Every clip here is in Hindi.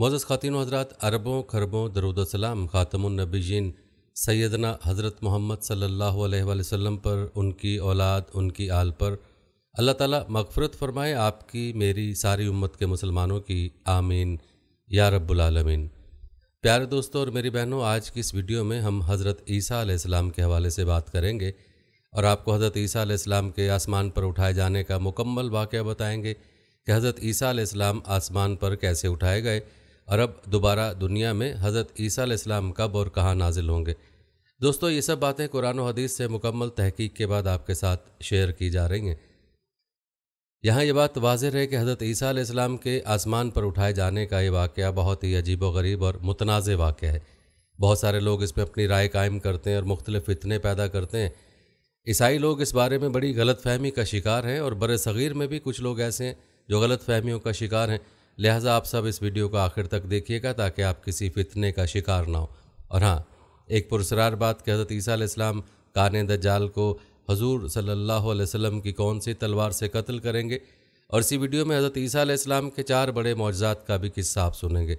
मोज़ ख़ातिन हजरात अरबों खरबों दरुदसलाम ख़ातमनबीजिन सैदना हज़रत मोहम्मद सल्ला वसम पर उनकी औलाद उनकी आल पर अल्लाह ताला मगफरत फरमाए आपकी मेरी सारी उम्मत के मुसलमानों की आमीन या रब्बुलमीन प्यारे दोस्तों और मेरी बहनों आज की इस वीडियो में हम हज़रत ईसा के हवाले से बात करेंगे और आपको हज़रत ईसा के आसमान पर उठाए जाने का मुकम्मल वाक़ बताएँगे कि हज़रत ईसी आसमान पर कैसे उठाए गए अरब दोबारा दुनिया में हज़रत ईसा इस्लाम कब और कहाँ नाजिल होंगे दोस्तों ये सब बातें कुरान और हदीस से मुकम्मल तहकीक के बाद आपके साथ शेयर की जा रही हैं यहाँ ये बात वाजह है कि हज़रत ईसा इस्लाम के आसमान पर उठाए जाने का ये वाक़ बहुत ही अजीब व गरीब और मुतनाज़ वाक़ है बहुत सारे लोग इस पर अपनी राय कायम करते हैं और मुख्तलिफ़ फितने पैदा करते हैं ईसाई लोग इस बारे में बड़ी गलत फहमी का शिकार हैं और बर सग़ीर में भी कुछ लोग ऐसे हैं जो गलत फहमियों का शिकार हैं लिहाजा आप सब इस वीडियो को आखिर तक देखिएगा ताकि आप किसी फितने का शिकार ना हो और हाँ एक पुरसरार बात कि हज़रत ईसा इस्लाम कान दज्जाल को हजूर सल्लल्लाहु अलैहि वसल्लम की कौन सी तलवार से कत्ल करेंगे और इसी वीडियो में हज़रत ईसा इस्लाम के चार बड़े मुआजात का भी किस्सा आप सुनेंगे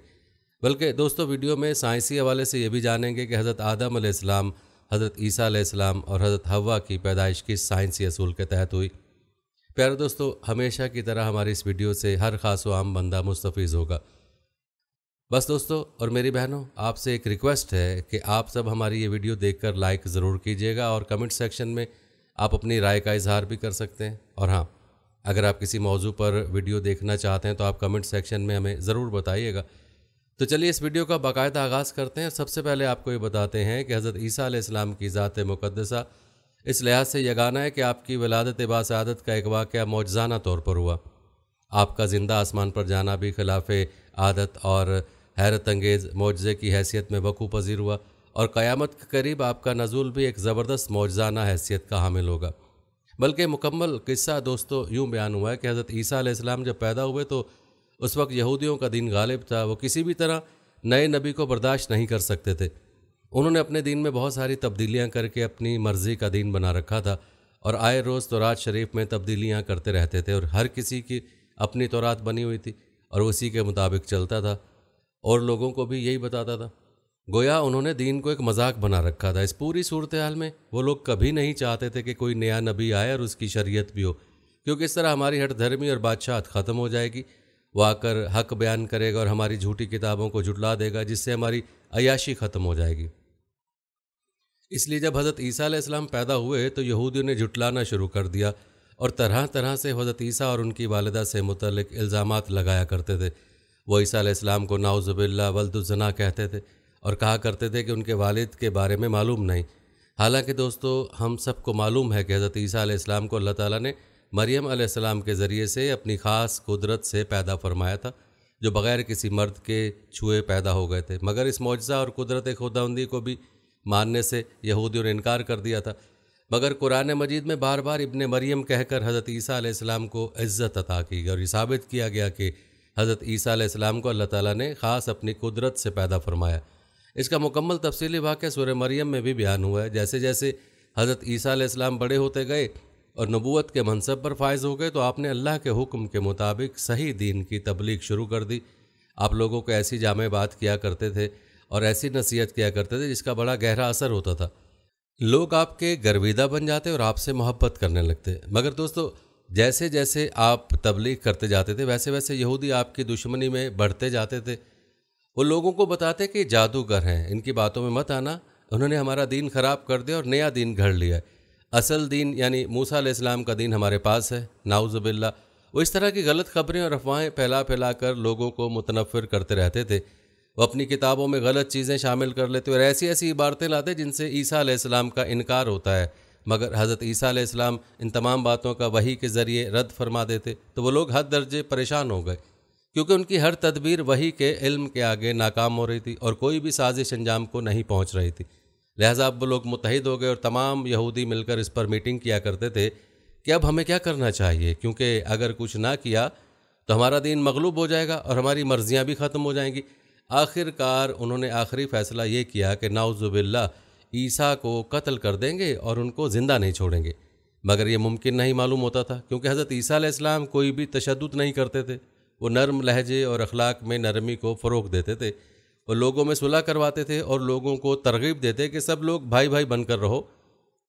बल्कि दोस्तों वीडियो में साइंसी हवाले से ये भी जानेंगे कि हज़रत आदम आसमाम हज़रत ईसा और हज़रत हवा की पैदाइश किस साइंसी असूल के तहत हुई प्यारे दोस्तों हमेशा की तरह हमारे इस वीडियो से हर खास व आम बंदा मुस्तफ़ होगा बस दोस्तों और मेरी बहनों आपसे एक रिक्वेस्ट है कि आप सब हमारी ये वीडियो देखकर लाइक ज़रूर कीजिएगा और कमेंट सेक्शन में आप अपनी राय का इजहार भी कर सकते हैं और हाँ अगर आप किसी मौजू पर वीडियो देखना चाहते हैं तो आप कमेंट सेक्शन में हमें ज़रूर बताइएगा तो चलिए इस वीडियो का बाकायदा आगाज़ करते हैं सबसे पहले आपको ये बताते हैं कि हज़रत ईसा आसमाम की ज़ात मुक़दसा इस लिहाज से यह गाना है कि आपकी वलादत बासदत का एक वाक़ मौजाना तौर पर हुआ आपका ज़िंदा आसमान पर जाना भी खिलाफ आदत और हैरत अंगेज़ मुआजे की हैसियत में वकू पजीर हुआ और क़यामत के करीब आपका नज़ुल भी एक ज़बरदस्त मौजाना हैसियत का हामिल होगा बल्कि मुकम्मल किस्सा दोस्तों यूँ बयान हुआ है कि हज़रत ईसा इस्लाम जब पैदा हुए तो उस वक्त यहूदियों का दिन गालिब था वो किसी भी तरह नए नबी को बर्दाश्त नहीं कर सकते थे उन्होंने अपने दीन में बहुत सारी तब्दीलियां करके अपनी मर्ज़ी का दीन बना रखा था और आए रोज़ तोरात शरीफ में तब्दीलियां करते रहते थे और हर किसी की अपनी तोरात बनी हुई थी और उसी के मुताबिक चलता था और लोगों को भी यही बताता था गोया उन्होंने दीन को एक मजाक बना रखा था इस पूरी सूरत हाल में वो लोग कभी नहीं चाहते थे कि कोई नया नबी आए और उसकी शरीयत भी हो क्योंकि इस तरह हमारी हट धर्मी और बादशाहत ख़त्म हो जाएगी वो आकर हक बयान करेगा और हमारी झूठी किताबों को जुटला देगा जिससे हमारी अयाशी ख़त्म हो जाएगी इसलिए जब हज़रत ईसा इस्लाम पैदा हुए तो यहूदियों ने जुटलाना शुरू कर दिया और तरह तरह से हज़रत ईसा और उनकी वालदा से मुतल इल्ज़ाम लगाया करते थे वो ईसा इस्लाम को नाउज़बिल्ला वलदुजना कहते थे और कहा करते थे कि उनके वालिद के बारे में मालूम नहीं हालांकि दोस्तों हम सबको मालूम है कि हज़रत ईसा इस्लाम को अल्लाह ताली ने मरियम अलैहिस्सलाम के ज़रिए से अपनी ख़ास कुदरत से पैदा फरमाया था जो बग़ैर किसी मर्द के छुए पैदा हो गए थे मगर इस मुआजा और कुदरत खुदाउंदी को भी मानने से यहूदियों ने इनकार कर दिया था मगर कुरान मजीद में बार बार इबन मरियम कहकर हज़रत ईसा को इज़्ज़त अता की गई और ये साबित किया गया कि हज़रत ईसा को अल्लाह ताला ने ख़ास अपनी कुदरत से पैदा फरमाया इसका मुकम्मल तफसीली वाक़ सूर्य मरियम में भी बयान हुआ है जैसे जैसे हज़रत ईसा बड़े होते गए और नबूत के मनसब पर फायज हो गए तो आपने अल्लाह के हुक्म के मुताबिक सही दीन की तबलीग शुरू कर दी आप लोगों को ऐसी जाम बात किया करते थे और ऐसी नसीहत किया करते थे जिसका बड़ा गहरा असर होता था लोग आपके गर्विदा बन जाते और आपसे मोहब्बत करने लगते मगर दोस्तों जैसे जैसे आप तबलीग करते जाते थे वैसे वैसे यहूदी आपकी दुश्मनी में बढ़ते जाते थे वो लोगों को बताते कि जादूगर हैं इनकी बातों में मत आना उन्होंने हमारा दीन ख़राब कर दिया और नया दीन घड़ लिया है असल दिन यानी मूसा इस्लाम का दिन हमारे पास है नाउज़बिल्ला वो इस तरह की गलत खबरें और अफवाहें फैला फैला कर लोगों को मुतनफ़िर करते रहते थे वो अपनी किताबों में गलत चीज़ें शामिल कर लेते और ऐसी ऐसी इबारतें लाते जिनसे ईसा आलाम का इनकार होता है मगर हज़रत ईसा आलाम इन तमाम बातों का वही के ज़रिए रद्द फरमा देते तो वो लोग हद दर्जे परेशान हो गए क्योंकि उनकी हर तदबीर वही के इल्म के आगे नाकाम हो रही थी और कोई भी साजिश अंजाम को नहीं पहुँच रही थी लिहाजा अब वो लोग मुतहद हो गए और तमाम यहूदी मिलकर इस पर मीटिंग किया करते थे कि अब हमें क्या करना चाहिए क्योंकि अगर कुछ ना किया तो हमारा दिन मगलूब हो जाएगा और हमारी मर्जियाँ भी ख़त्म हो जाएंगी आखिरकार उन्होंने आखिरी फ़ैसला ये किया कि नाउज़ुबिल्ला ईसा को कत्ल कर देंगे और उनको ज़िंदा नहीं छोड़ेंगे मगर ये मुमकिन नहीं मालूम होता था क्योंकि हज़रत ईसा इस्लाम कोई भी तशद नहीं करते थे वो नरम लहजे और अखलाक में नरमी को फ़रोग देते थे वो लोगों में सुलह करवाते थे और लोगों को तरगीब देते कि सब लोग भाई भाई बनकर रहो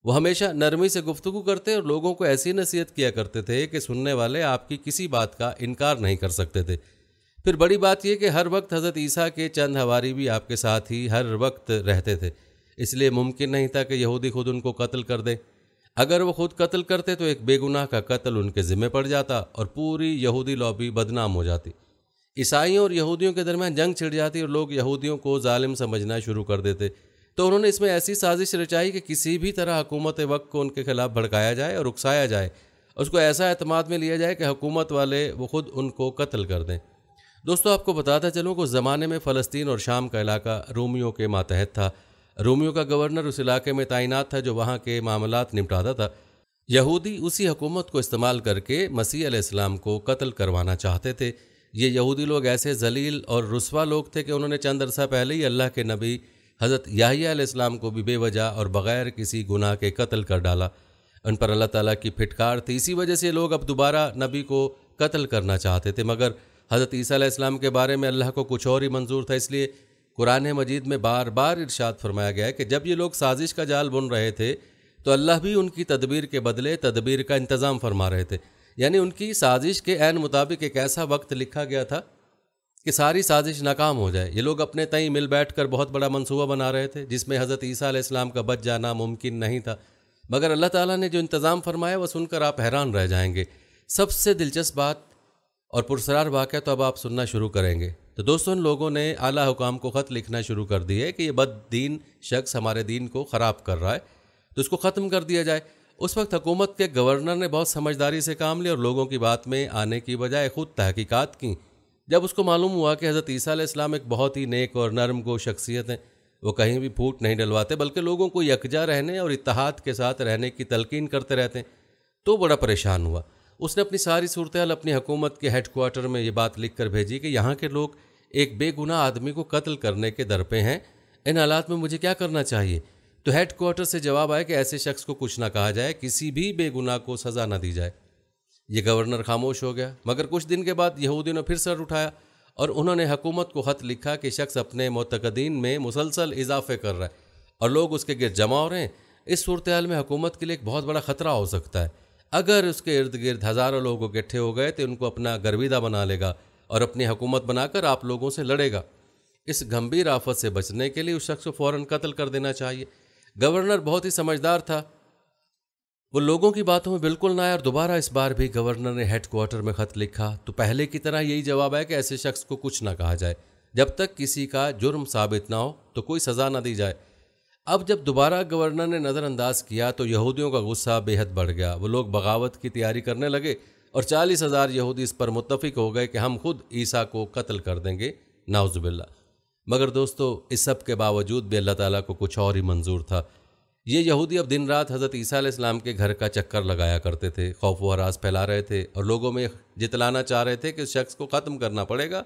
वो हमेशा नरमी से गुफ्तु करते और लोगों को ऐसी नसीहत किया करते थे कि सुनने वाले आपकी किसी बात का इनकार नहीं कर सकते थे फिर बड़ी बात यह कि हर वक्त हज़रत ईसा के चंद हवारी भी आपके साथ ही हर वक्त रहते थे इसलिए मुमकिन नहीं था कि यहूदी खुद उनको कत्ल कर दें अगर वो खुद कत्ल करते तो एक बेगुनाह का कत्ल उनके ज़िम्मे पड़ जाता और पूरी यहूदी लॉबी बदनाम हो जाती ईसाइयों और यहूदियों के दरमियान जंग छिड़ जाती और लोग यहूदियों को ालिम समझना शुरू कर देते तो उन्होंने इसमें ऐसी साजिश रचाई कि किसी भी तरह हुकूमत वक्त को उनके खिलाफ भड़काया जाए और उकसाया जाए उसको ऐसा अहतमाद में लिया जाए कि हुकूमत वाले वो खुद उनको कत्ल कर दें दोस्तों आपको बताता चलूँ कि उस ज़माने में फ़लस्तीन और शाम का इलाका रोमियो के मातहत था रोमियो का गवर्नर उस इलाके में तैनात था जो वहाँ के मामला निपटाता था यहूदी उसी हकूमत को इस्तेमाल करके मसीह अलैहिस्सलाम को कत्ल करवाना चाहते थे ये यहूदी लोग ऐसे जलील और रसवा लोग थे कि उन्होंने चंद अरसा पहले ही अल्लाह के नबी हज़रत याहिया को भी बेवजह और बग़ैर किसी गुनाह के कत्ल कर डाला उन पर अल्लाह ताला की फिटकार थी इसी वजह से लोग अब दोबारा नबी को कत्ल करना चाहते थे मगर हज़रत ईसीम के बारे में अल्लाह को कुछ और ही मंजूर था इसलिए कुरान मजीद में बार बार इरशाद फरमाया गया है कि जब ये लोग साजिश का जाल बुन रहे थे तो अल्लाह भी उनकी तदबीर के बदले तदबीर का इंतज़ाम फरमा रहे थे यानी उनकी साजिश के एन मुताबिक एक ऐसा वक्त लिखा गया था कि सारी साजिश नाकाम हो जाए ये लोग अपने तय मिल बैठ कर बहुत बड़ा मनसूबा बना रहे थे जिसमें हज़रत ईसा इस्लाम का बच जाना मुमकिन नहीं था मगर अल्लाह ताला ने जो इंतज़ाम फरमाया वह सुनकर आप हैरान रह जाएंगे सबसे दिलचस्प बात और पुरसरार वाक़ तो अब आप सुनना शुरू करेंगे तो दोस्तों उन लोगों ने आला हुकाम को ख़त लिखना शुरू कर दिए कि ये बद दीन शख्स हमारे दीन को ख़राब कर रहा है तो उसको ख़त्म कर दिया जाए उस वक्त हुकूमत के गवर्नर ने बहुत समझदारी से काम लिया और लोगों की बात में आने की बजाय खुद तहकीकात की जब उसको मालूम हुआ कि हज़रत ईसा इस्लाम एक बहुत ही नेक और नरम गो शख्सियत हैं वो कहीं भी फूट नहीं डलवाते बल्कि लोगों को यकजा रहने और इतहाद के साथ रहने की तलकिन करते रहते हैं तो बड़ा परेशान हुआ उसने अपनी सारी सूरत हाल अपनी हुकूमत के हेड क्वार्टर में ये बात लिख कर भेजी कि यहाँ के लोग एक बेगुनाह आदमी को कत्ल करने के दर पे हैं इन हालात में मुझे क्या करना चाहिए तो हेड क्वार्टर से जवाब आया कि ऐसे शख्स को कुछ ना कहा जाए किसी भी बेगुनाह को सजा ना दी जाए ये गवर्नर खामोश हो गया मगर कुछ दिन के बाद यहूदी ने फिर सर उठाया और उन्होंने हुकूमत को ख़त लिखा कि शख्स अपने मतकदीन में मुसलसल इजाफे कर रहा है और लोग उसके गिर जमा हो रहे हैं इस सूरत हाल में हुकूमत के लिए एक बहुत बड़ा ख़तरा हो सकता है अगर उसके इर्द गिर्द हज़ारों लोग इकट्ठे हो गए तो उनको अपना गर्विदा बना लेगा और अपनी हुकूमत बनाकर आप लोगों से लड़ेगा इस गंभीर आफत से बचने के लिए उस शख्स को फ़ौर कत्ल कर देना चाहिए गवर्नर बहुत ही समझदार था वो लोगों की बातों में बिल्कुल ना आया और दोबारा इस बार भी गवर्नर ने हेडक्वार्टर में खत लिखा तो पहले की तरह यही जवाब आया कि ऐसे शख्स को कुछ ना कहा जाए जब तक किसी का जुर्म साबित ना हो तो कोई सज़ा ना दी जाए अब जब दोबारा गवर्नर ने नज़रअंदाज किया तो यहूदियों का गुस्सा बेहद बढ़ गया वो लोग बगावत की तैयारी करने लगे और चालीस हज़ार यहूदी इस पर मुतफिक हो गए कि हम खुद ईसा को कत्ल कर देंगे नाउजुबिल्ला मगर दोस्तों इस सब के बावजूद भी अल्लाह ताला को कुछ और ही मंजूर था ये यहूदी अब दिन रात हज़रत ईसा इस्लाम के घर का चक्कर लगाया करते थे खौफ व हराज फैला रहे थे और लोगों में जितलाना चाह रहे थे कि इस शख्स को ख़त्म करना पड़ेगा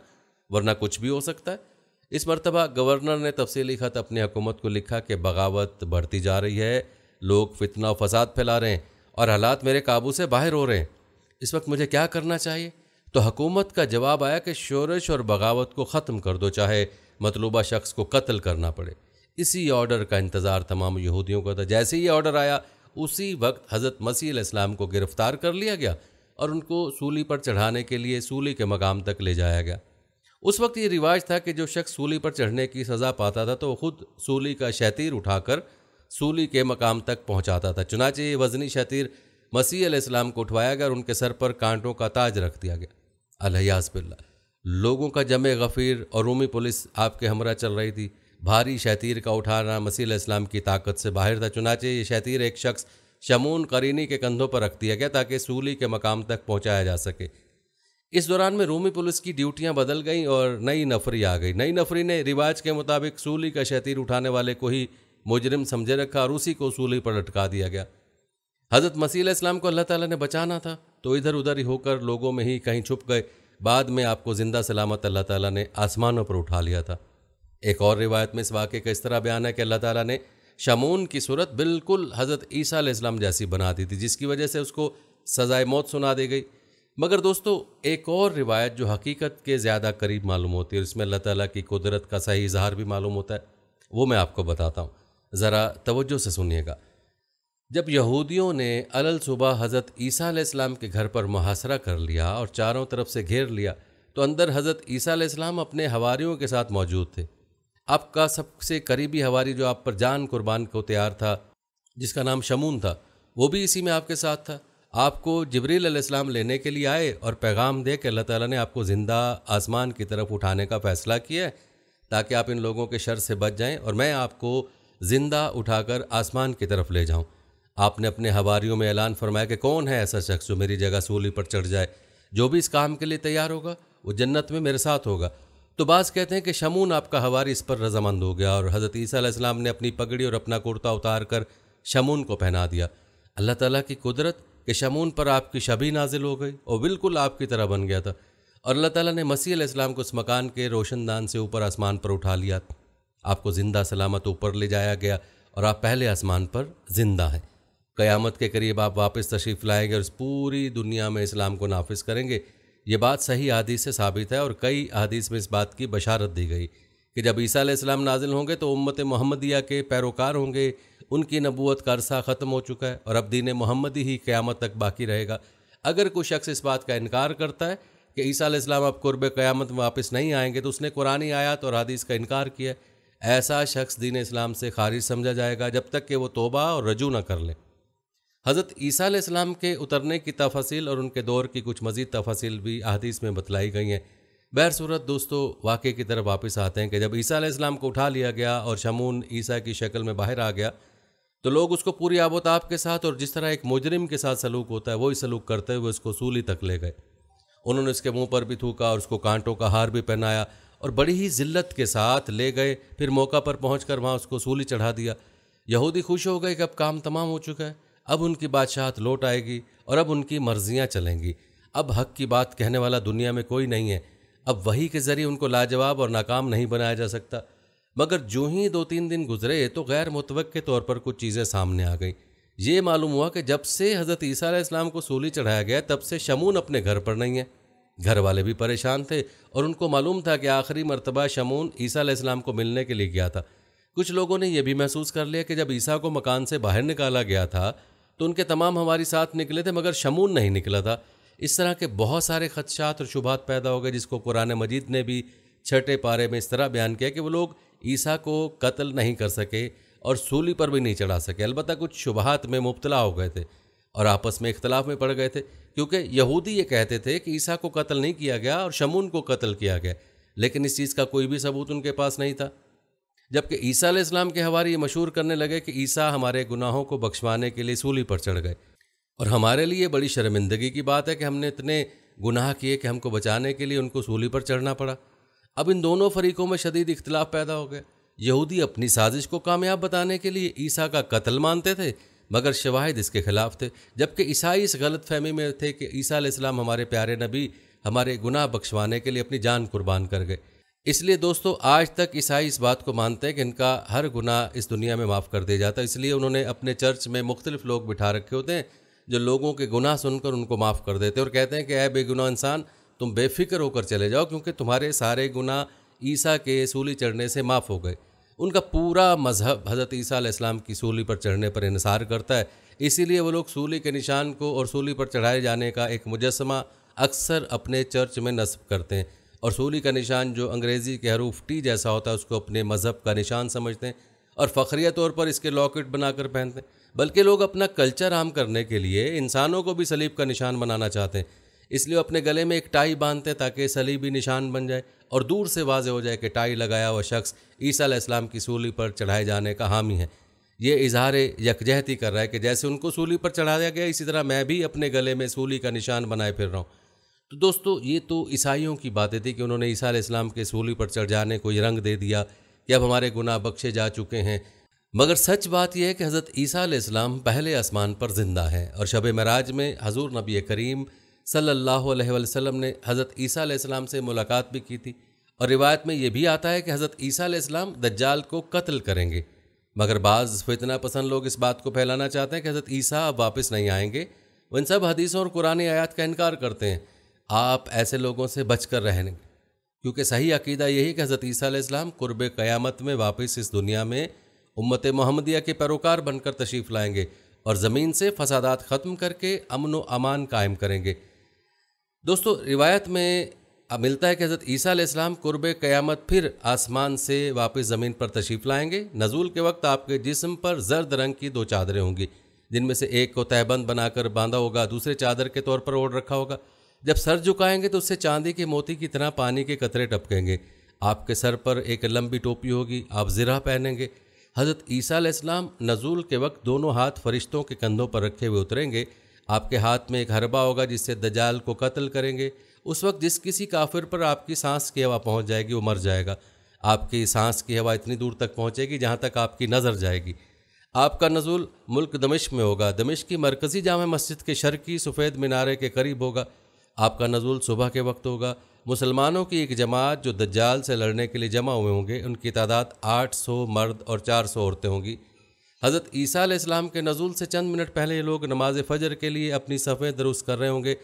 वरना कुछ भी हो सकता है इस मरतबा गवर्नर ने तफसली ख़त अपनी हुकूमत को लिखा कि बगावत बढ़ती जा रही है लोग फितना फसाद फैला रहे हैं और हालात मेरे काबू से बाहर हो रहे हैं इस वक्त मुझे क्या करना चाहिए तो हकूमत का जवाब आया कि शोरश और बगावत को ख़त्म कर दो चाहे मतलूबा शख्स को कत्ल करना पड़े इसी ऑर्डर का इंतज़ार तमाम यहूदियों का था जैसे ही ऑर्डर आया उसी वक्त हज़रत मसीह इस्लाम को गिरफ़्तार कर लिया गया और उनको सूली पर चढ़ाने के लिए सूली के मकाम तक ले जाया गया उस वक्त ये रिवाज था कि जो शख्स सूली पर चढ़ने की सज़ा पाता था तो खुद सूली का शतीर उठाकर सूली के मकाम तक पहुंचाता था चुनाचे ये वजनी शतीर मसीह इस्लाम को उठवाया गया और उनके सर पर कांटों का ताज रख दिया गया अलहयाज बिल्ला लोगों का जमे गफ़ीर और रूमी पुलिस आपके हमरा चल रही थी भारी शतीर का उठाना मसील इस्लाम की ताकत से बाहर था चुनाचे ये शतीर एक शख्स शमून करीनी के कंधों पर रख दिया गया ताकि सूली के मकाम तक पहुंचाया जा सके इस दौरान में रूमी पुलिस की ड्यूटियां बदल गईं और नई नफरी आ गई नई नफरी ने रिवाज के मुताबिक सूली का शतीर उठाने वाले को ही मुजरिम समझे रखा और उसी को सूली पर लटका दिया गया हज़रत मसीह इस्लाम को अल्लाह ताला ने बचाना था तो इधर उधर ही होकर लोगों में ही कहीं छुप गए बाद में आपको ज़िंदा सलामत अल्लाह ताला ने आसमानों पर उठा लिया था एक और रिवायत में इस वाक़े का इस तरह बयान है कि अल्लाह ताला ने शमून की सूरत बिल्कुल हज़रत ईसा इस्लाम जैसी बना दी थी जिसकी वजह से उसको सज़ाए मौत सुना दी गई मगर दोस्तों एक और रिवायत जो हकीकत के ज़्यादा करीब मालूम होती है इसमें अल्लाह ताली की कुदरत का सही इजहार भी मालूम होता है वो मैं आपको बताता हूँ ज़रा तवज्जो से सुनिएगा जब यहूदियों ने अलल सुबह हज़रत ईसा इस्लाम के घर पर मुहासरा कर लिया और चारों तरफ से घेर लिया तो अंदर हज़रत ईसा इस्लाम अपने हवारीयों के साथ मौजूद थे आपका सबसे करीबी हवारी जो आप पर जान कुर्बान को तैयार था जिसका नाम शमून था वो भी इसी में आपके साथ था आपको जबरील इस्लाम लेने के लिए आए और पैगाम दे के अल्लाह ताला ने आपको ज़िंदा आसमान की तरफ उठाने का फ़ैसला किया है ताकि आप इन लोगों के शर से बच जाएं और मैं आपको ज़िंदा उठाकर आसमान की तरफ ले जाऊं आपने अपने हवारियों में ऐलान फरमाया कि कौन है ऐसा शख्स जो मेरी जगह सूली पर चढ़ जाए जो भी इस काम के लिए तैयार होगा वो जन्नत में मेरे साथ होगा तो बाज कहते हैं कि शमून आपका हवारी इस पर रजामंद हो गया और हज़रत ईसीम ने अपनी पगड़ी और अपना कुर्ता उतार कर शमून को पहना दिया अल्लाह तला की कुदरत के शमून पर आपकी शबी नाजिल हो गई और बिल्कुल आपकी तरह बन गया था और अल्लाह ताली ने मसीह इस्लाम को उस मकान के रोशनदान से ऊपर आसमान पर उठा लिया आपको ज़िंदा सलामत ऊपर ले जाया गया और आप पहले आसमान पर ज़िंदा हैं क़यामत के करीब आप वापस तशरीफ़ लाएंगे और इस पूरी दुनिया में इस्लाम को नाफिज करेंगे ये बात सही हदीस से साबित है और कई हदीस में इस बात की बशारत दी गई कि जब ईसा इस्लाम नाजिल होंगे तो उम्मत मोहम्मदिया के पैरोकार होंगे उनकी नबूत का अरसा ख़त्म हो चुका है और अब दीन मोहम्मदी ही क़्यामत तक बाकी रहेगा अगर कोई शख्स इस बात का इनकार करता है कि ईसा इस्लाम अब कुर्ब क़्यामत वापस नहीं आएंगे तो उसने कुरानी आयात और हदीस का इनकार किया ऐसा शख्स दीन इस्लाम से खारिज समझा जाएगा जब तक कि वह तोबा और रजू ना कर लें हज़रत ईसा इस्लाम के उतरने की तफसील और उनके दौर की कुछ मज़ीद तफसील भी अहदीस में बतलाई गई हैं बैर सूरत दोस्तों वाक़े की तरफ वापस आते हैं कि जब ईसा इस्लाम को उठा लिया गया और शमून ईसा की शक्ल में बाहर आ गया तो लोग उसको पूरी आबोताब के साथ और जिस तरह एक मुजरिम के साथ सलूक होता है वही सलूक करते हुए उसको सूली तक ले गए उन्होंने उसके मुंह पर भी थूका और उसको कांटों का हार भी पहनाया और बड़ी ही जिल्लत के साथ ले गए फिर मौका पर पहुँच कर वहाँ उसको सूली चढ़ा दिया यहूदी खुश हो गए कि अब काम तमाम हो चुका है अब उनकी बादशाहत लौट आएगी और अब उनकी मर्जियाँ चलेंगी अब हक की बात कहने वाला दुनिया में कोई नहीं है अब वही के ज़रिए उनको लाजवाब और नाकाम नहीं बनाया जा सकता मगर जो ही दो तीन दिन गुजरे तो गैर मुतव के तौर पर कुछ चीज़ें सामने आ गई ये मालूम हुआ कि जब से हज़रत ईसा इस्लाम को सूली चढ़ाया गया तब से शमून अपने घर पर नहीं है घर वाले भी परेशान थे और उनको मालूम था कि आखिरी मरतबा शमून ईसा इस्लाम को मिलने के लिए गया था कुछ लोगों ने यह भी महसूस कर लिया कि जब ईसा को मकान से बाहर निकाला गया था तो उनके तमाम हमारे साथ निकले थे मगर शमून नहीं निकला था इस तरह के बहुत सारे खदशात और शुभात पैदा हो गए जिसको कुरान मजीद ने भी छठे पारे में इस तरह बयान किया कि वो लोग ईसा को कत्ल नहीं कर सके और सूली पर भी नहीं चढ़ा सके अलबत्त कुछ शुभहत में मुबतला हो गए थे और आपस में इख्तलाफ में पड़ गए थे क्योंकि यहूदी ये कहते थे कि ईसा को कत्ल नहीं किया गया और शमून को कत्ल किया गया लेकिन इस चीज़ का कोई भी सबूत उनके पास नहीं था जबकि ईसा इस्लाम के हवारे ये मशहूर करने लगे कि ईसा हमारे गुनाहों को बख्शवाने के लिए सूली पर चढ़ गए और हमारे लिए बड़ी शर्मिंदगी की बात है कि हमने इतने गुनाह किए कि हमको बचाने के लिए उनको सूली पर चढ़ना पड़ा अब इन दोनों फरीकों में शदीद इख्तलाफ पैदा हो गया यहूदी अपनी साजिश को कामयाब बताने के लिए ईसा का कत्ल मानते थे मगर शवाहिद इसके खिलाफ थे जबकि ईसाई इस गलत फहमी में थे कि ईसा इस्लाम हमारे प्यारे नबी हमारे गुनाह बख्शवाने के लिए अपनी जान कुर्बान कर गए इसलिए दोस्तों आज तक ईसाई इस बात को मानते हैं कि इनका हर गुना इस दुनिया में माफ़ कर दिया जाता है इसलिए उन्होंने अपने चर्च में मुख्तलिफ लोग बिठा रखे होते हैं जो लोगों के गुनाह सुनकर उनको माफ़ कर देते हैं और कहते हैं कि अः बेगुनाह इंसान तुम बेफिक्र होकर चले जाओ क्योंकि तुम्हारे सारे गुनाह ईसा के सूली चढ़ने से माफ़ हो गए उनका पूरा मजहब हज़रत ईसा इस्लाम की सूली पर चढ़ने पर इनसार करता है इसीलिए वो लोग सूली के निशान को और सूली पर चढ़ाए जाने का एक मुजस्मा अक्सर अपने चर्च में नस्ब करते हैं और सूली का निशान जो अंग्रेज़ी के हरूफ टी जैसा होता है उसको अपने मज़हब का निशान समझते हैं और फ़खरिया तौर पर इसके लॉकेट बनाकर पहनते हैं बल्कि लोग अपना कल्चर आम करने के लिए इंसानों को भी सलीब का निशान बनाना चाहते हैं इसलिए अपने गले में एक टाई बांधते हैं ताकि सलीबी निशान बन जाए और दूर से वाज हो जाए कि टाई लगाया हुआ शख्स ईसा इस्लाम की सूली पर चढ़ाए जाने का हामी है ये इजहार यकजहती कर रहा है कि जैसे उनको सूली पर चढ़ाया गया इसी तरह मैं भी अपने गले में सूली का निशान बनाए फिर रहा हूँ तो दोस्तों ये तो ईसाइयों की बातें थी कि उन्होंने ईसा इस्लाम के सूली पर चढ़ जाने को रंग दे दिया कि अब हमारे गुनाह बख्शे जा चुके हैं मगर सच बात यह है कि हज़रत ईसा इस्लाम पहले आसमान पर ज़िंदा हैं और शब मराज में हजूर नबी करीम सल्लल्लाहु अलैहि वसल्लम ने हज़रत ईसा इस्लाम से मुलाकात भी की थी और रिवायत में यह भी आता है कि हज़रत ईसा इस्लाम दज्जाल को कत्ल करेंगे मगर बाज़ फितना पसंद लोग इस बात को फैलाना चाहते हैं कि हज़रत ईसा अब वापस नहीं आएंगे वो इन सब हदीसों और कुरानी आयात का इनकार करते हैं आप ऐसे लोगों से बच कर क्योंकि सही अकीदा यही कि हज़रत ईसीम कुर्ब क़यामत में वापस इस दुनिया में उम्मत मोहम्मदिया के पैरोकार बनकर तशरीफ़ लाएंगे और ज़मीन से फसादात ख़त्म करके अमन व अमान कायम करेंगे दोस्तों रिवायत में मिलता है कि हज़रत ईसा कुर्ब क़यामत फिर आसमान से वापस ज़मीन पर तशरीफ़ लाएंगे नज़ूल के वक्त आपके जिस्म पर जर्द रंग की दो चादरें होंगी जिनमें से एक को तहबंद बनाकर बांधा होगा दूसरे चादर के तौर पर ओढ़ रखा होगा जब सर झुकाएंगे तो उससे चांदी के मोती की तरह पानी के कतरे टपकेंगे आपके सर पर एक लंबी टोपी होगी आप ज़रा पहनेंगे हज़रत ईसा इस्लाम नजूल के वक्त दोनों हाथ फरिश्तों के कंधों पर रखे हुए उतरेंगे आपके हाथ में एक हरबा होगा जिससे दजाल को कत्ल करेंगे उस वक्त जिस किसी काफिर पर आपकी सांस की हवा पहुंच जाएगी वो मर जाएगा आपकी सांस की हवा इतनी दूर तक पहुंचेगी जहां तक आपकी नज़र जाएगी आपका नजूल मुल्क दमिश में होगा दमिश की मरकज़ी जाम मस्जिद के शर्की सफ़ेद मीनारे के करीब होगा आपका नजूल सुबह के वक्त होगा मुसलमानों की एक जमात जो दज्जाल से लड़ने के लिए जमा हुए होंगे उनकी तादाद 800 मर्द और 400 औरतें होंगी हज़रत ईसा इस्लाम के नजूल से चंद मिनट पहले ये लोग नमाज फ़जर के लिए अपनी सफ़ें दुरुस्त कर रहे होंगे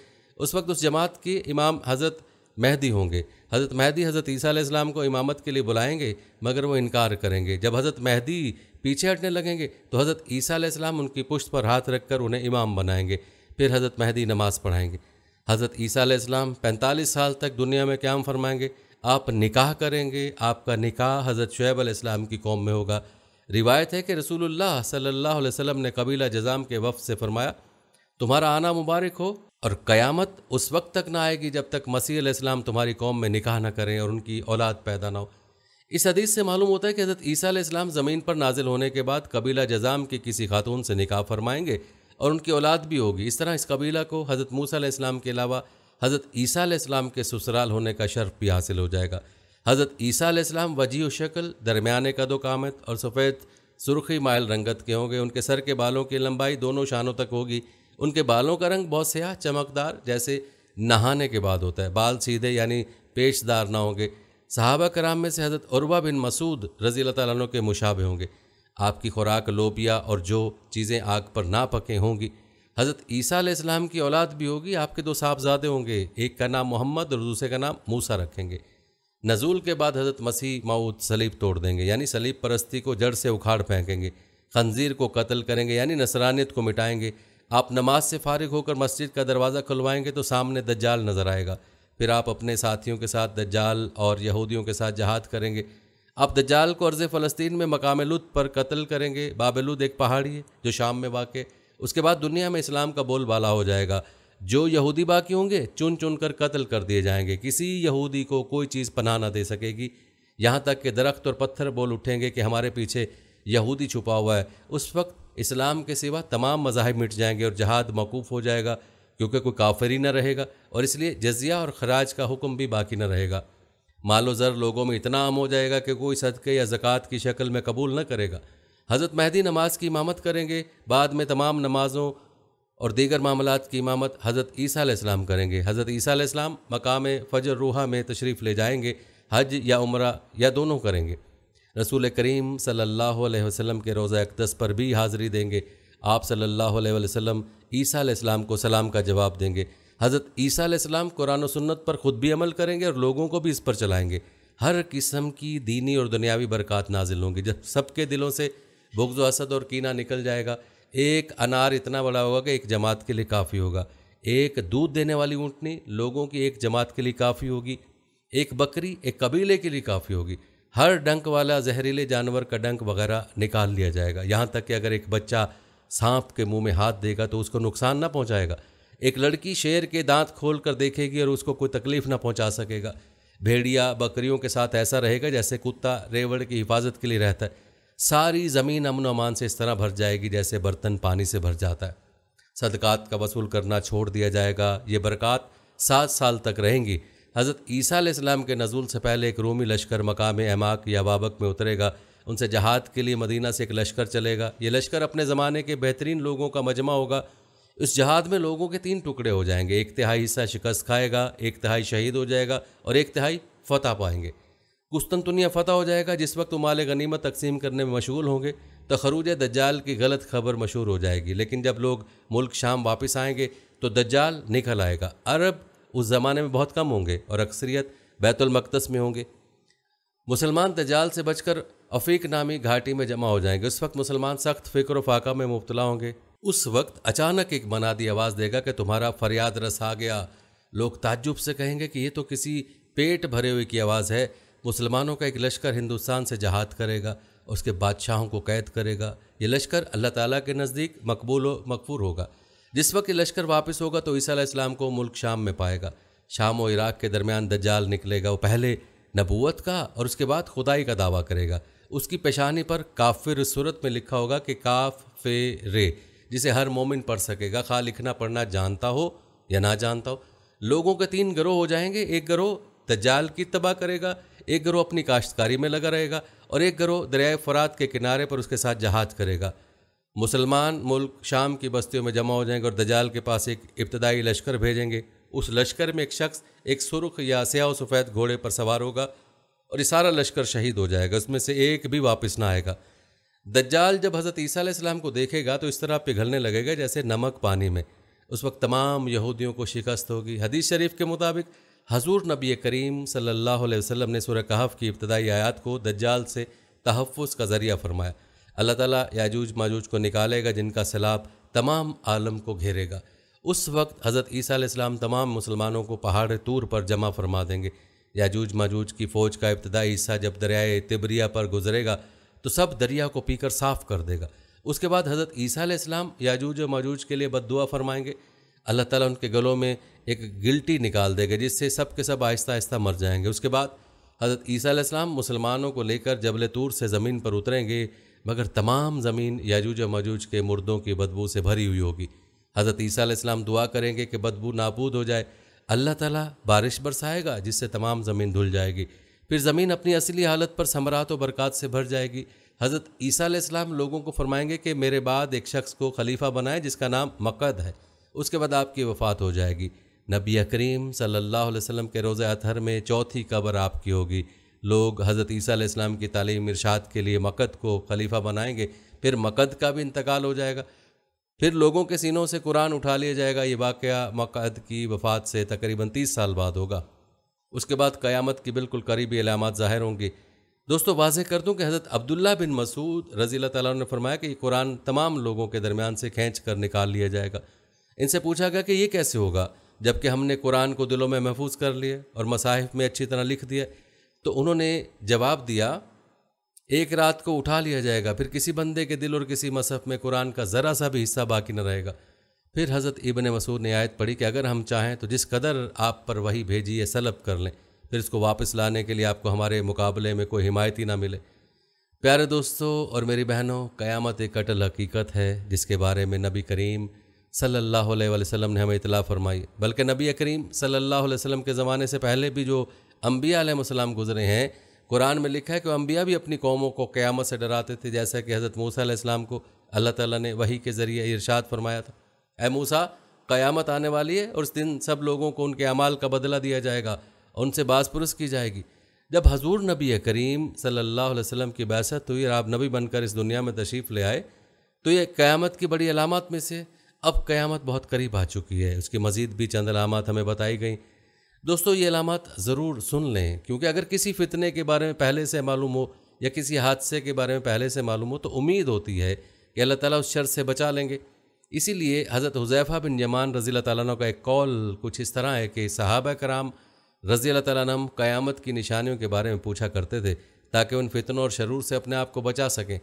उस वक्त उस जमात के इमाम हज़रत महदी होंगे हज़रत महदी हज़रत ईसा इस्लाम को इमामत के लिए बुलाएंगे मगर वो इनकार करेंगे जब हज़रत महदी पीछे हटने लगेंगे तो हज़रत ईसा इस्लाम उनकी पुश्त पर हाथ रखकर उन्हें इमाम बनाएंगे फिर हज़रत महदी नमाज़ पढ़ाएंगे हज़रत ईसा इस्लाम पैंतालीस साल तक दुनिया में क्या फरमाएंगे आप निकाह करेंगे आपका निकाह हज़रत शुएब इस्लाम की कौम में होगा रिवायत है कि रसूलुल्लाह सल्लल्लाहु अलैहि वसल्लम ने कबीला जजाम के वफ़ से फरमाया तुम्हारा आना मुबारक हो और क़यामत उस वक्त तक ना आएगी जब तक मसीह इस्लाम तुम्हारी कौम में निकाह ना करें और उनकी औलाद पैदा ना हो इस हदीस से मालूम होता है कि हज़रत ईसा इस्लाम ज़मीन पर नाजिल होने के बाद कबीला जजाम की किसी खातून से निकाह फरमाएंगे और उनकी औलाद भी होगी इस तरह इस कबीला को हज़रत मूसा इस्लाम के अलावा हज़रत ईसा इस्लाम के ससुराल होने का शर्फ भी हासिल हो जाएगा हज़रत ईसा इस्लाम वजी शक्ल दरमियाने कदो कामत और सफ़ेद सुरखी मायल रंगत के होंगे उनके सर के बालों की लंबाई दोनों शानों तक होगी उनके बालों का रंग बहुत स्याह चमकदार जैसे नहाने के बाद होता है बाल सीधे यानी पेशदार ना होंगे साहबा कराम में से हज़रत उर्वा बिन मसूद रज़ी तुम के मुशाबे होंगे आपकी खुराक लोबिया और जो चीज़ें आग पर ना पके होंगी हज़रत ईसा इस्लाम की औलाद भी होगी आपके दो साहबजादे होंगे एक का नाम मोहम्मद और दूसरे का नाम मूसा रखेंगे नजूल के बाद हज़रत मसीह माऊद सलीब तोड़ देंगे यानी सलीब परस्ती को जड़ से उखाड़ फेंकेंगे खंजीर को कत्ल करेंगे यानी नसरानियत को मिटाएंगे आप नमाज से फारिग होकर मस्जिद का दरवाज़ा खुलवाएंगे तो सामने दज्जाल नज़र आएगा फिर आप अपने साथियों के साथ दज्जाल और यहूदियों के साथ जहाद करेंगे आप दजाल को अर्ज़ फ़लस्तीन में मकाम लुत पर कत्ल करेंगे बाबलुद एक पहाड़ी है जो शाम में वाक़ उसके बाद दुनिया में इस्लाम का बोल बाला हो जाएगा जो यहूदी बाकी होंगे चुन चुन कर कत्ल कर दिए जाएंगे किसी यहूदी को कोई चीज़ पना ना दे सकेगी यहाँ तक कि दरख्त और पत्थर बोल उठेंगे कि हमारे पीछे यहूदी छुपा हुआ है उस वक्त इस्लाम के सिवा तमाम मजाहब मिट जाएंगे और जहाद मकूफ़ हो जाएगा क्योंकि कोई काफरी न रहेगा और इसलिए जजिया और खराज का हुक्म भी बाकी न रहेगा मालो ज़र लोगों में इतना आम हो जाएगा कि कोई सदक़े या ज़क़़त की शक्ल में कबूल न करेगा हज़रत महदी नमाज की इमामत करेंगे बाद में तमाम नमाज़ों और दीगर मामलों की इमामत हज़रत ईसा करेंगे हज़रत ईसा मकाम फ़जर रूहा में तशरीफ़ ले जाएंगे हज या उम्र या दोनों करेंगे रसूल करीम सल्लल्लाहु अलैहि वसल्लम के रोज़ा अकदस पर भी हाज़िरी देंगे आप सल्लल्लाहु अलैहि वसल्लम ईसा को सलाम का जवाब देंगे हज़रत ईसा कुरान और सुन्नत पर ख़ुद भी अमल करेंगे और लोगों को भी इस पर चलाएँगे हर किस्म की दीनी और दुनियावी बरक़ात नाजिल होंगी जब सबके दिलों से बुग्ज़ असद और कीना निकल जाएगा एक अनार इतना बड़ा होगा कि एक जमात के लिए काफ़ी होगा एक दूध देने वाली ऊँटनी लोगों की एक जमात के लिए काफ़ी होगी एक बकरी एक कबीले के लिए काफ़ी होगी हर डंक वाला जहरीले जानवर का डंक वगैरह निकाल लिया जाएगा यहाँ तक कि अगर एक बच्चा सांप के मुंह में हाथ देगा तो उसको नुकसान ना पहुँचाएगा एक लड़की शेर के दांत खोल कर देखेगी और उसको कोई तकलीफ ना पहुंचा सकेगा भेड़िया बकरियों के साथ ऐसा रहेगा जैसे कुत्ता रेवड़ की हिफाजत के लिए रहता है सारी ज़मीन अमन अमान से इस तरह भर जाएगी जैसे बर्तन पानी से भर जाता है सदकात का वसूल करना छोड़ दिया जाएगा ये बरक़ात सात साल तक रहेंगी हज़रत ईसा इस्लाम के नज़ुल से पहले एक रोमी लश्कर मकाम एमाक या बाबक में उतरेगा उनसे जहाद के लिए मदीना से एक लश्कर चलेगा ये लश्कर अपने ज़माने के बेहतरीन लोगों का मजमा होगा इस जहाद में लोगों के तीन टुकड़े हो जाएंगे एक तिहाई हिस्सा शिकस्त खाएगा एक तिहाई शहीद हो जाएगा और एक तिहाई फतह पाएंगे कुस्तनतुनिया फतह हो जाएगा जिस वक्त माल गनीमत तकसीम करने में मशगूल होंगे तो खरूज दज्जाल की गलत खबर मशहूर हो जाएगी लेकिन जब लोग मुल्क शाम वापस आएंगे तो दज्जाल निकल आएगा अरब उस ज़माने में बहुत कम होंगे और अक्सरियत बैतुलमक़दस में होंगे मुसलमान दजाल से बचकर अफीक नामी घाटी में जमा हो जाएंगे उस वक्त मुसलमान सख्त फ़िक्र फाका में मुबतला होंगे उस वक्त अचानक एक मनादी आवाज़ देगा कि तुम्हारा फरियाद रस आ गया लोग ताज्जुब से कहेंगे कि ये तो किसी पेट भरे हुए की आवाज़ है मुसलमानों का एक लश्कर हिंदुस्तान से जहाद करेगा उसके बादशाहों को कैद करेगा ये लश्कर अल्लाह ताला के नज़दीक मकबूल व मकफूर होगा जिस वक्त ये लश्कर वापस होगा तो ईसा इस्लाम को मुल्क शाम में पाएगा शाम और इराक के दरमियान दज्जाल निकलेगा वो पहले नबूत का और उसके बाद खुदाई का दावा करेगा उसकी पेशानी पर काफिर सूरत में लिखा होगा कि काफ फे रे जिसे हर मोमिन पढ़ सकेगा खा लिखना पढ़ना जानता हो या ना जानता हो लोगों के तीन गरोह हो जाएंगे एक ग्रोह दज्जाल की तबाह करेगा एक गरोह अपनी काश्तकारी में लगा रहेगा और एक गरोह दरियाए फरात के किनारे पर उसके साथ जहाज करेगा मुसलमान मुल्क शाम की बस्तियों में जमा हो जाएंगे और दजाल के पास एक इब्तदाई लश्कर भेजेंगे उस लश्कर में एक शख्स एक सुरख या स्याह सफ़ेद घोड़े पर सवार होगा और ये सारा लश्कर शहीद हो जाएगा उसमें से एक भी वापस ना आएगा दज्जाल जब हज़रत ईसा को देखेगा तो इस तरह पिघलने लगेगा जैसे नमक पानी में उस वक्त तमाम यहूदियों को शिकस्त होगी हदीस शरीफ के मुताबिक हजूर नबी करीम सल्लल्लाहु वसम ने सुर कहाफ़ की इब्तदाई आयात को दज्जाल से तहफ़ का ज़रिया फरमाया अल्लाह ताली याजूज माजूज को निकालेगा जिनका सैलाब तमाम आलम को घेरेगा उस वक्त हज़रत ईसा तमाम मुसलमानों को पहाड़ तूर पर जमा फरमा देंगे याजूज माजूज की फ़ौज का इब्तदाई हिस्सा जब दरियाए तिबरिया पर गुजरेगा तो सब दरिया को पीकर साफ कर देगा उसके बाद हज़रत ईसा इस्लाम याजूज मजूज के लिए बददुआ फरमाएंगे अल्लाह ताला उनके गलों में एक गिल्टी निकाल देगा जिससे सब के सब आहिस्ता आहिस्ता मर जाएंगे उसके बाद हज़रत ईसा इस्लाम मुसलमानों को लेकर जबल तूर से ज़मीन पर उतरेंगे मगर तमाम ज़मीन याजूज मजूज के मुर्दों की बदबू से भरी हुई होगी हज़रत ईसा इस्लाम दुआ करेंगे कि बदबू नापूद हो जाए अल्लाह ताली बारिश बरसाएगा जिससे तमाम ज़मीन धुल जाएगी फिर ज़मीन अपनी असली हालत पर समरात और बरक़ात से भर जाएगी हज़रत ईसा लोगों को फरमाएंगे कि मेरे बाद एक शख्स को खलीफा बनाए जिसका नाम मकद है उसके बाद आपकी वफ़ात हो जाएगी नबी करीम सल्ला वसम के रोज़ अतहर में चौथी कबर आपकी होगी लोग हज़रत ईसा की तालीम इरशाद के लिए मकद को खलीफा बनाएंगे फिर मकद का भी इंतकाल हो जाएगा फिर लोगों के सीनों से कुरान उठा लिया जाएगा ये वाक़ मकद की वफ़ात से तकरीबन तीस साल बाद होगा उसके बाद क़यामत की बिल्कुल करीबी अलामत ज़ाहिर होंगी दोस्तों वाजह कर दूं कि हज़रत अब्दुल्ला बिन मसूद रज़ी तला ने फरमाया कि कुरान तमाम लोगों के दरमियान से खींच कर निकाल लिया जाएगा इनसे पूछा गया कि ये कैसे होगा जबकि हमने कुरान को दिलों में महफूज कर लिया और मसाहिफ में अच्छी तरह लिख दिया तो उन्होंने जवाब दिया एक रात को उठा लिया जाएगा फिर किसी बंदे के दिल और किसी मसहफ में कुरान का ज़रा सा भी हिस्सा बाकी न रहेगा फिर हज़रत इबन मसूद ने आयत पढ़ी कि अगर हम चाहें तो जिस कदर आप पर वही भेजिए सलब कर लें फिर इसको वापस लाने के लिए आपको हमारे मुकाबले में कोई हिमायती ना मिले प्यारे दोस्तों और मेरी बहनों क़यामत एक अटल हकीकत है जिसके बारे में नबी करीम सल्लल्लाहु अलैहि वसल्लम ने हमें इतला फरमाई बल्कि नबी करीम सल्लल्लाहु अलैहि वसल्लम के ज़माने से पहले भी जो अम्बिया आलम गुजरे हैं कुरान में लिखा है कि अम्बिया भी अपनी कौमों को क़्यामत से डराते थे जैसा कि हज़रत मूसा को अल्लाह तला ने वही के ज़रिए इरशाद फरमाया था ए मूसा क़यामत आने वाली है और उस दिन सब लोगों को उनके अमाल का बदला दिया जाएगा और उनसे बास पुरुष की जाएगी जब हजूर नबी करीम सल्ला अलैहि की बैसत हुई और आप नबी बनकर इस दुनिया में तशरीफ़ ले आए तो ये क़यामत की बड़ी अलामत में से अब क़यामत बहुत करीब आ चुकी है उसकी मज़ीद भी चंद अलामत हमें बताई गई दोस्तों ये अलामत ज़रूर सुन लें क्योंकि अगर किसी फितने के बारे में पहले से मालूम हो या किसी हादसे के बारे में पहले से मालूम हो तो उम्मीद होती है कि अल्लाह ताली उस शर से बचा लेंगे इसीलिए हज़रत हुजैफ़ा बिन यमान रज़ी तैन का एक कॉल कुछ इस तरह है कि साहब कराम रज़ी तैन क़यामत की निशानियों के बारे में पूछा करते थे ताकि उन फितनों और शरूर से अपने आप को बचा सकें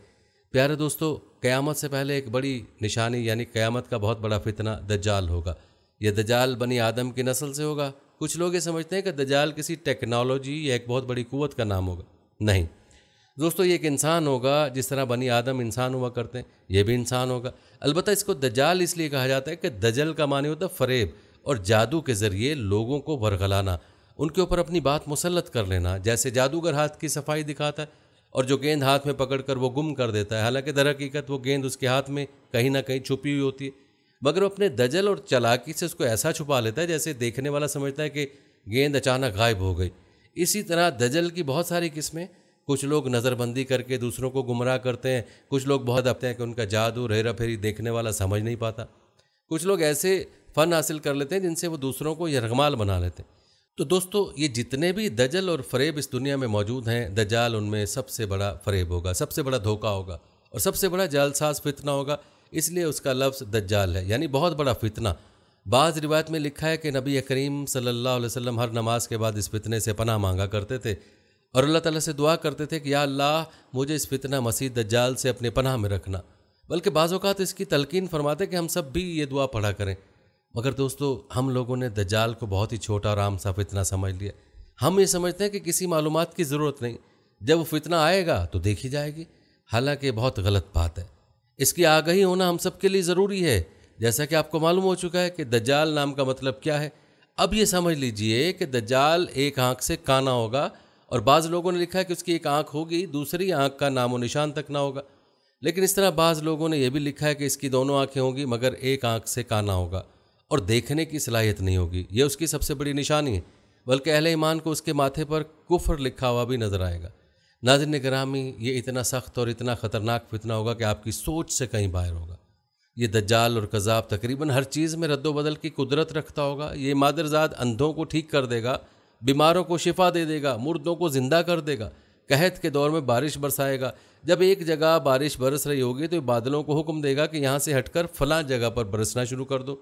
प्यारे दोस्तों क़यामत से पहले एक बड़ी निशानी यानी क़यामत का बहुत बड़ा फितना दजाल होगा यह दजाल बनी आदम की नस्ल से होगा कुछ लोग ये समझते हैं कि दजाल किसी टेक्नोलॉजी या एक बहुत बड़ी क़वत का नाम होगा नहीं दोस्तों ये एक इंसान होगा जिस तरह बनी आदम इंसान हुआ करते हैं ये भी इंसान होगा अलबत्त इसको दजाल इसलिए कहा जाता है कि दजल का मानी होता है फरेब और जादू के ज़रिए लोगों को भरगलाना उनके ऊपर अपनी बात मुसलत कर लेना जैसे जादूगर हाथ की सफाई दिखाता है और जो गेंद हाथ में पकड़ कर वो गुम कर देता है हालांकि दर हकीकत वो गेंद उसके हाथ में कहीं ना कहीं छुपी हुई होती है मगर वो अपने दजल और चलाकी से उसको ऐसा छुपा लेता है जैसे देखने वाला समझता है कि गेंद अचानक गायब हो गई इसी तरह दजल की बहुत सारी किस्में कुछ लोग नज़रबंदी करके दूसरों को गुमराह करते हैं कुछ लोग बहुत अपते हैं कि उनका जादू रेरा फेरी देखने वाला समझ नहीं पाता कुछ लोग ऐसे फ़न हासिल कर लेते हैं जिनसे वो दूसरों को यरगमाल बना लेते हैं तो दोस्तों ये जितने भी दजल और फरेब इस दुनिया में मौजूद हैं दजाल उनमें सबसे बड़ा फरेब होगा सबसे बड़ा धोखा होगा और सबसे बड़ा जालसाज फितना होगा इसलिए उसका लफ्ज़ दज्जाल है यानी बहुत बड़ा फितना बाज़ रिवायत में लिखा है कि नबी करीम सल्लल्लाहु अलैहि वसल्लम हर नमाज के बाद इस फितने से पनाह मांगा करते थे और अल्लाह ताला से दुआ करते थे कि या अल्लाह मुझे इस फितना मसीह दज्जाल से अपने पनाह में रखना बल्कि बाज़ात इसकी तलकिन फरमाते कि हम सब भी ये दुआ पढ़ा करें मगर दोस्तों हम लोगों ने दज्जाल को बहुत ही छोटा और आम सा फितना समझ लिया हम ये समझते हैं कि किसी मालूम की ज़रूरत नहीं जब वो फितना आएगा तो देखी जाएगी हालांकि बहुत गलत बात है इसकी आगही होना हम सब के लिए ज़रूरी है जैसा कि आपको मालूम हो चुका है कि दज्जाल नाम का मतलब क्या है अब ये समझ लीजिए कि दज्जाल एक आँख से काना होगा और बाज़ लोगों ने लिखा है कि उसकी एक आँख होगी दूसरी आँख का नामो निशान तक ना होगा लेकिन इस तरह बाज़ लोगों ने यह भी लिखा है कि इसकी दोनों आँखें होंगी मगर एक आँख से काना होगा और देखने की सलाहियत नहीं होगी यह उसकी सबसे बड़ी निशानी है बल्कि अहल ईमान को उसके माथे पर कुफर लिखा हुआ भी नज़र आएगा नाजिर निगरामी ये इतना सख्त और इतना ख़तरनाक फितना होगा कि आपकी सोच से कहीं बाहर होगा ये दज्जाल और कज़ाब तकरीबन हर चीज़ में रद्दोबदल की कुदरत रखता होगा ये मादरजाद अंधों को ठीक कर देगा बीमारों को शिफा दे देगा मुर्दों को ज़िंदा कर देगा कहत के दौर में बारिश बरसाएगा जब एक जगह बारिश बरस रही होगी तो बादलों को हुक्म देगा कि यहाँ से हटकर फलां जगह पर बरसना शुरू कर दो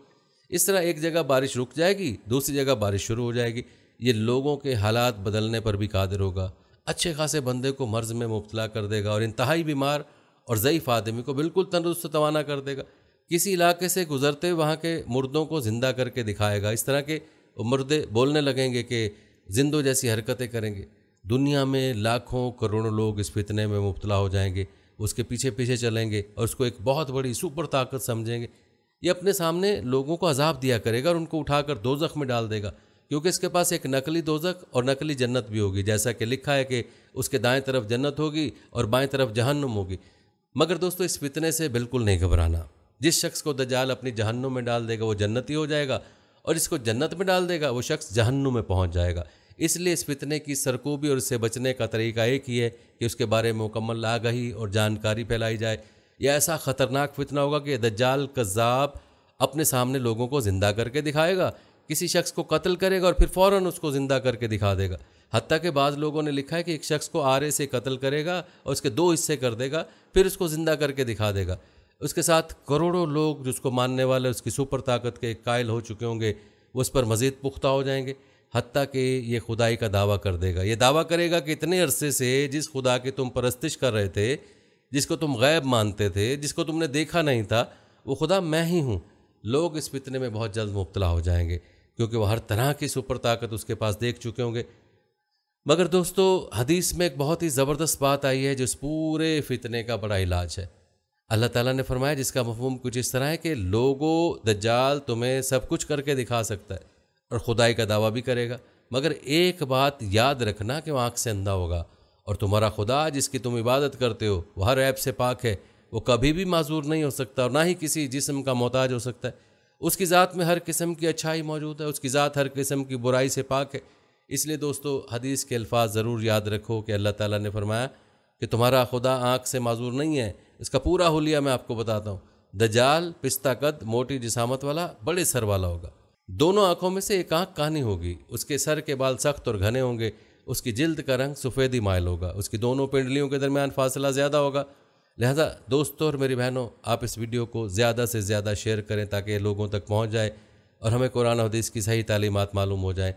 इस तरह एक जगह बारिश रुक जाएगी दूसरी जगह बारिश शुरू हो जाएगी ये लोगों के हालात बदलने पर भी कादिर होगा अच्छे खासे बंदे को मर्ज में मुबतला कर देगा और इंतहाई बीमार और ज़यीफ़ आदमी को बिल्कुल तंदुरुस्त तवाना कर देगा किसी इलाके से गुजरते वहाँ के मुर्दों को ज़िंदा करके दिखाएगा इस तरह के मुर्दे बोलने लगेंगे कि जिंदो जैसी हरकतें करेंगे दुनिया में लाखों करोड़ों लोग इस फितने में मुबतला हो जाएंगे उसके पीछे पीछे चलेंगे और उसको एक बहुत बड़ी सुपर ताकत समझेंगे ये अपने सामने लोगों को अजाब दिया करेगा और उनको उठाकर दोजख में डाल देगा क्योंकि इसके पास एक नकली दोजक और नकली जन्नत भी होगी जैसा कि लिखा है कि उसके दाएं तरफ जन्नत होगी और बाएं तरफ जहन्नुम होगी मगर दोस्तों इस फितने से बिल्कुल नहीं घबराना जिस शख्स को दजाल अपनी जहन्नुम में डाल देगा वो जन्नती हो जाएगा और इसको जन्नत में डाल देगा वो शख्स जहन्नुम में पहुंच जाएगा इसलिए इस फितने की सरकूबी और इससे बचने का तरीका एक ही है कि उसके बारे में मुकम्मल आगही और जानकारी फैलाई जाए यह ऐसा ख़तरनाक फितना होगा कि दज्जाल कज़ाब अपने सामने लोगों को ज़िंदा करके दिखाएगा किसी शख्स को कत्ल करेगा और फिर फ़ौर उसको ज़िंदा करके दिखा देगा हती के बाद लोगों ने लिखा है कि एक शख्स को आरे से कत्ल करेगा और उसके दो हिस्से कर देगा फिर उसको ज़िंदा करके दिखा देगा उसके साथ करोड़ों लोग जिसको मानने वाले उसकी सुपर ताकत के कायल हो चुके होंगे वो उस पर मज़ीद पुख्ता हो जाएंगे हती कि ये खुदाई का दावा कर देगा ये दावा करेगा कि इतने अरसे से जिस खुदा की तुम परस्तिश कर रहे थे जिसको तुम गैब मानते थे जिसको तुमने देखा नहीं था वो खुदा मैं ही हूँ लोग इस फितने में बहुत जल्द मुबतला हो जाएंगे क्योंकि वह हर तरह की सुपर ताकत उसके पास देख चुके होंगे मगर दोस्तों हदीस में एक बहुत ही ज़बरदस्त बात आई है जो इस पूरे फितने का बड़ा इलाज है अल्लाह ताला ने फरमाया जिसका मफहम कुछ इस तरह है कि लोगो दज्जाल तुम्हें सब कुछ करके दिखा सकता है और खुदाई का दावा भी करेगा मगर एक बात याद रखना कि वह आँख से अंधा होगा और तुम्हारा खुदा जिसकी तुम इबादत करते हो वह हर ऐप से पाक है वो कभी भी माजूर नहीं हो सकता और ना ही किसी जिस्म का मोहताज हो सकता है उसकी ज़ात में हर किस्म की अच्छाई मौजूद है उसकी ज़ात हर किस्म की बुराई से पाक है इसलिए दोस्तों हदीस के अल्फाज ज़रूर याद रखो कि अल्लाह ताला ने फरमाया कि तुम्हारा खुदा आँख से माजूर नहीं है इसका पूरा हुलिया मैं आपको बताता हूँ दजाल पिस्ता कद मोटी जिसामत वाला बड़े सर वाला होगा दोनों आँखों में से एक आँख कहानी होगी उसके सर के बाल सख्त और घने होंगे उसकी जिल्द का रंग सफ़ेदी मायल होगा उसकी दोनों पिंडलियों के दरमियान फासला ज़्यादा होगा लिहाजा दोस्तों और मेरी बहनों आप इस वीडियो को ज़्यादा से ज़्यादा शेयर करें ताकि लोगों तक पहुँच जाए और हमें कुरान हदीस की सही तालीमत मालूम हो जाएँ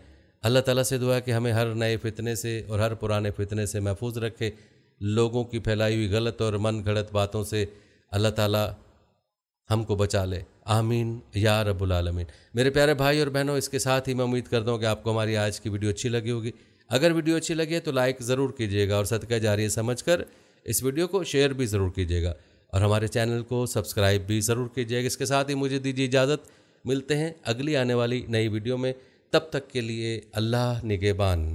अल्लाह ताला से दुआ कि हमें हर नए फितने से और हर पुराने फितने से महफूज रखे लोगों की फैलाई हुई गलत और मन घड़त बातों से अल्लाह ताला हमको बचा ले आमीन या रब्बुल आलमीन मेरे प्यारे भाई और बहनों इसके साथ ही मैं उम्मीद करता हूँ कि आपको हमारी आज की वीडियो अच्छी लगी होगी अगर वीडियो अच्छी लगी है तो लाइक ज़रूर कीजिएगा और सदका जारी समझ कर इस वीडियो को शेयर भी ज़रूर कीजिएगा और हमारे चैनल को सब्सक्राइब भी ज़रूर कीजिएगा इसके साथ ही मुझे दीजिए इजाज़त मिलते हैं अगली आने वाली नई वीडियो में तब तक के लिए अल्लाह निगेबान